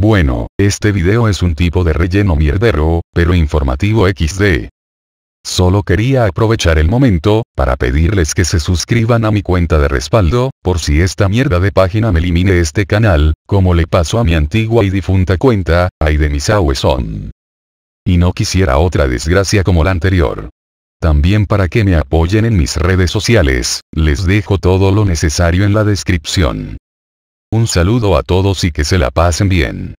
Bueno, este video es un tipo de relleno mierdero, pero informativo XD. Solo quería aprovechar el momento, para pedirles que se suscriban a mi cuenta de respaldo, por si esta mierda de página me elimine este canal, como le pasó a mi antigua y difunta cuenta, ay de mis Y no quisiera otra desgracia como la anterior. También para que me apoyen en mis redes sociales, les dejo todo lo necesario en la descripción. Un saludo a todos y que se la pasen bien.